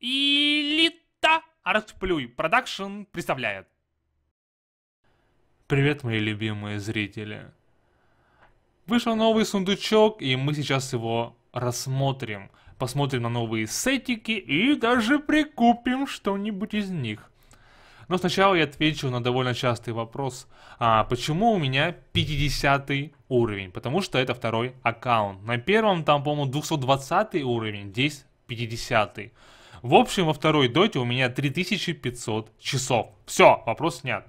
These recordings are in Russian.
Элита Артплюй Продакшн представляет. Привет, мои любимые зрители. Вышел новый сундучок, и мы сейчас его рассмотрим. Посмотрим на новые сетики и даже прикупим что-нибудь из них. Но сначала я отвечу на довольно частый вопрос. А почему у меня 50 уровень? Потому что это второй аккаунт. На первом там, по-моему, 220 уровень, здесь 50. -й. В общем, во второй доте у меня 3500 часов. Все, вопрос снят.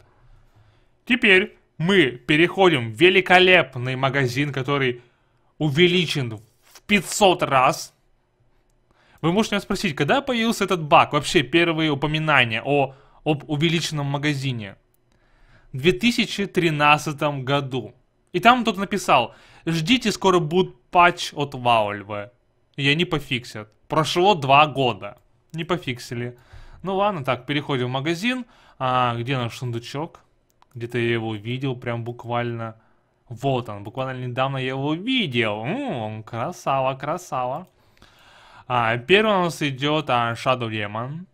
Теперь мы переходим в великолепный магазин, который увеличен в 500 раз. Вы можете меня спросить, когда появился этот баг? Вообще, первые упоминания о, об увеличенном магазине. В 2013 году. И там кто-то написал, ждите, скоро будет патч от Ваульвы. И они пофиксят. Прошло два года. Не пофиксили. Ну ладно, так, переходим в магазин. А, где наш сундучок? Где-то я его видел прям буквально. Вот он, буквально недавно я его видел. М -м, красава, красава. А, первый у нас идет а, Shadow Demon.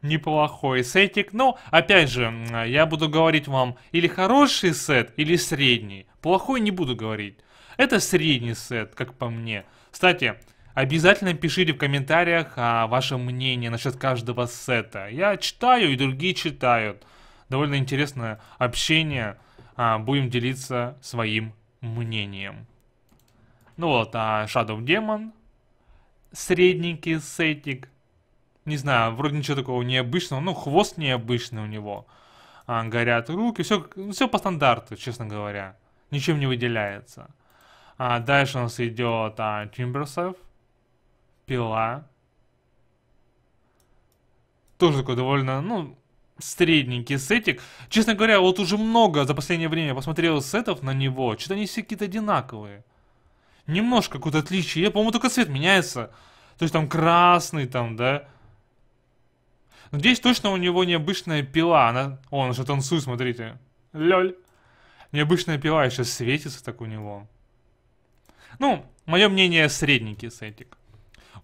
Неплохой сетик. Но, ну, опять же, я буду говорить вам или хороший сет, или средний. Плохой не буду говорить. Это средний сет, как по мне. Кстати, Обязательно пишите в комментариях а, ваше мнение насчет каждого сета. Я читаю и другие читают. Довольно интересное общение. А, будем делиться своим мнением. Ну вот, а Shadow Demon. Средненький сетик. Не знаю, вроде ничего такого необычного. Ну, хвост необычный у него. А, горят руки. Все, по стандарту, честно говоря. Ничем не выделяется. А дальше у нас идет а, Timbersafe пила. Тоже такой довольно, ну, средненький сетик. Честно говоря, вот уже много за последнее время посмотрел сетов на него. Что-то они все какие-то одинаковые. Немножко какое-то отличие. Я, по-моему, только цвет меняется. То есть там красный, там, да. Но здесь точно у него необычная пила. Она... О, он же танцует, смотрите. Лёль. Необычная пила еще светится так у него. Ну, мое мнение, средненький сетик.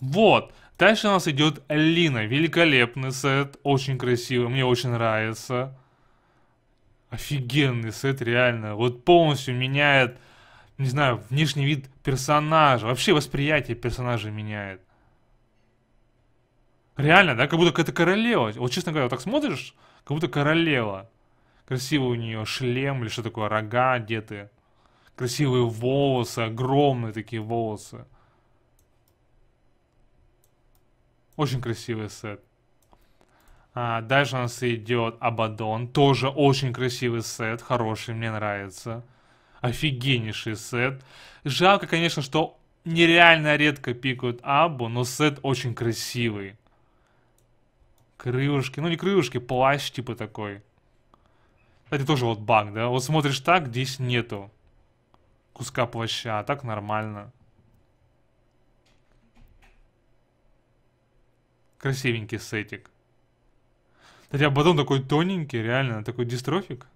Вот. Дальше у нас идет Лина. Великолепный сет. Очень красивый. Мне очень нравится. Офигенный сет, реально. Вот полностью меняет, не знаю, внешний вид персонажа. Вообще восприятие персонажа меняет. Реально, да? Как будто какая-то королева. Вот, честно говоря, вот так смотришь, как будто королева. Красивый у нее шлем или что такое, рога одеты. Красивые волосы, огромные такие волосы. Очень красивый сет. А, дальше у нас идет Абадон. Тоже очень красивый сет. Хороший, мне нравится. Офигеннейший сет. Жалко, конечно, что нереально редко пикают Абу, но сет очень красивый. Крылышки. Ну, не крылышки, плащ типа такой. Кстати, тоже вот баг, да? Вот смотришь так, здесь нету куска плаща, а так нормально. Красивенький сетик. Хотя потом такой тоненький, реально, такой дистрофик.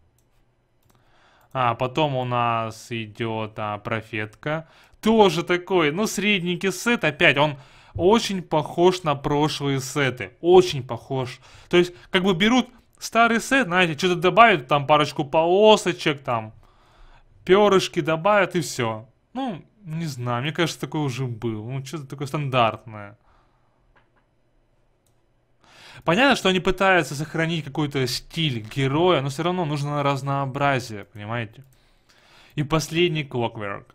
А, потом у нас идет а, профетка. Тоже такой, ну, средненький сет. Опять, он очень похож на прошлые сеты. Очень похож. То есть, как бы берут старый сет, знаете, что-то добавят, там парочку полосочек, там перышки добавят и все. Ну, не знаю, мне кажется, такой уже был, Ну, что-то такое стандартное. Понятно, что они пытаются сохранить какой-то стиль героя, но все равно нужно разнообразие, понимаете? И последний Clockwork.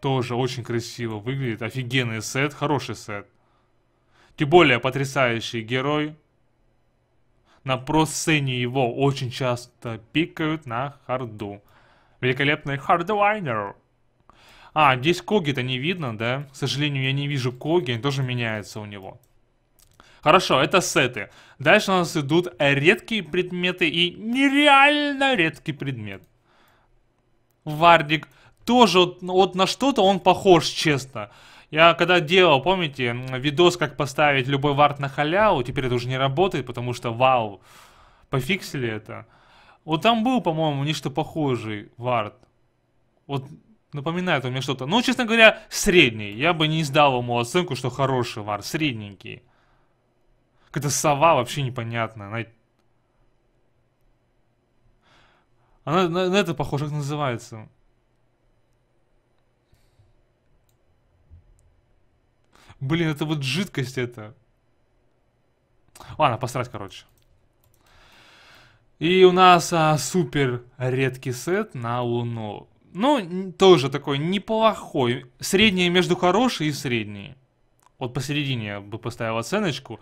Тоже очень красиво выглядит. Офигенный сет, хороший сет. Тем более потрясающий герой. На про сцене его очень часто пикают на харду. Великолепный хардвайнер. А, здесь Коги-то не видно, да? К сожалению, я не вижу Коги, он тоже меняется у него. Хорошо, это сеты. Дальше у нас идут редкие предметы и нереально редкий предмет. Вардик. Тоже вот, вот на что-то он похож, честно. Я когда делал, помните, видос, как поставить любой вард на халяву, теперь это уже не работает, потому что вау, пофиксили это. Вот там был, по-моему, нечто похожий вард. Вот напоминает у меня что-то. Ну, честно говоря, средний. Я бы не сдал ему оценку, что хороший вард, средненький. Какая-то сова вообще непонятная. Она... Она на, на это похоже, как называется. Блин, это вот жидкость это. Ладно, посрать, короче. И у нас а, супер редкий сет на Луну. Ну, тоже такой неплохой. Средний между хороший и средний. Вот посередине я бы поставил оценочку.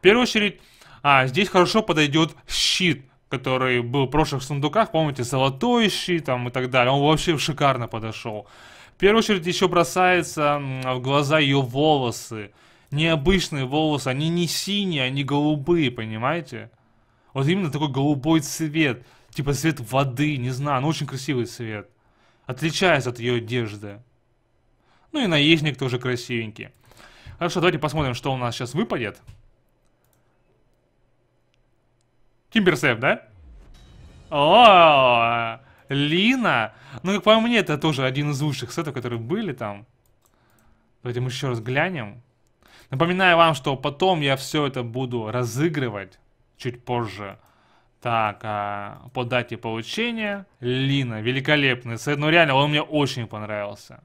В первую очередь, а, здесь хорошо подойдет щит, который был в прошлых сундуках, помните, золотой щит там и так далее. Он вообще шикарно подошел. В первую очередь еще бросается в глаза ее волосы. Необычные волосы, они не синие, они голубые, понимаете? Вот именно такой голубой цвет, типа цвет воды, не знаю, но ну очень красивый цвет. Отличается от ее одежды. Ну и наездник тоже красивенький. Хорошо, давайте посмотрим, что у нас сейчас выпадет. Кимберсев, да? О, Лина. Ну, как по мне, это тоже один из лучших сетов, которые были там. Давайте мы еще раз глянем. Напоминаю вам, что потом я все это буду разыгрывать чуть позже. Так, а, по дате получения. Лина, великолепный сет. Ну, реально, он мне очень понравился.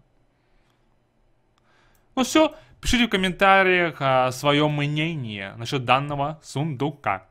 Ну все, пишите в комментариях а, свое мнение насчет данного сундука.